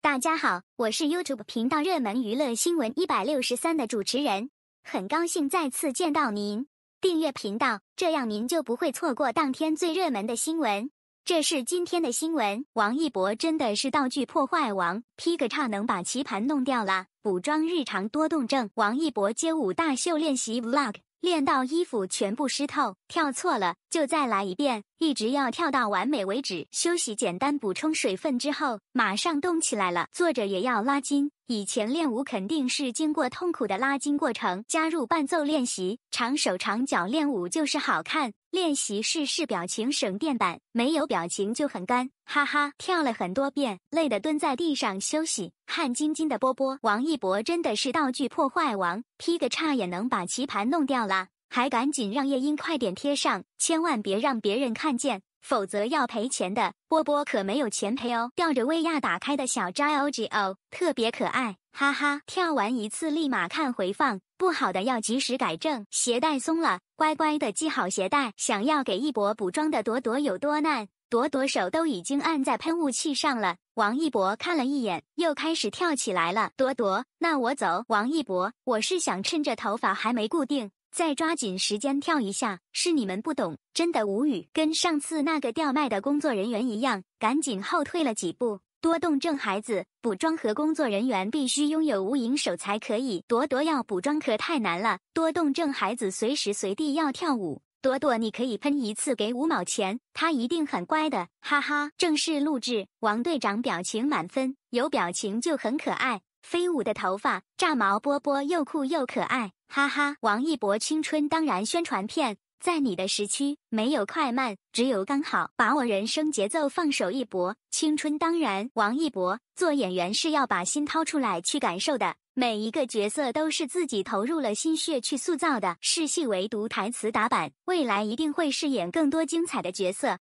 大家好，我是 YouTube 频道热门娱乐新闻一百六十三的主持人，很高兴再次见到您。订阅频道，这样您就不会错过当天最热门的新闻。这是今天的新闻：王一博真的是道具破坏王，P 个叉能把棋盘弄掉了。补妆日常，多动症。王一博街舞大秀练习 Vlog。练到衣服全部湿透，跳错了就再来一遍，一直要跳到完美为止。休息，简单补充水分之后，马上动起来了，坐着也要拉筋。以前练舞肯定是经过痛苦的拉筋过程，加入伴奏练习，长手长脚练舞就是好看。练习室是表情省电版，没有表情就很干，哈哈。跳了很多遍，累得蹲在地上休息，汗津津的波波。王一博真的是道具破坏王，劈个叉也能把棋盘弄掉啦，还赶紧让夜莺快点贴上，千万别让别人看见。否则要赔钱的，波波可没有钱赔哦。吊着威亚打开的小 JOGO 特别可爱，哈哈！跳完一次立马看回放，不好的要及时改正。鞋带松了，乖乖的系好鞋带。想要给一博补妆的朵朵有多难？朵朵手都已经按在喷雾器上了。王一博看了一眼，又开始跳起来了。朵朵，那我走。王一博，我是想趁着头发还没固定。再抓紧时间跳一下，是你们不懂，真的无语，跟上次那个吊卖的工作人员一样，赶紧后退了几步。多动症孩子补妆和工作人员必须拥有无影手才可以。朵朵要补妆可太难了，多动症孩子随时随地要跳舞。朵朵，你可以喷一次给五毛钱，他一定很乖的，哈哈。正式录制，王队长表情满分，有表情就很可爱。飞舞的头发，炸毛波波，又酷又可爱，哈哈！王一博青春当然宣传片，在你的时区没有快慢，只有刚好，把我人生节奏放手一搏。青春当然，王一博做演员是要把心掏出来去感受的，每一个角色都是自己投入了心血去塑造的，是戏唯独台词打板，未来一定会饰演更多精彩的角色。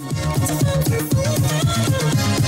I'm Thank you.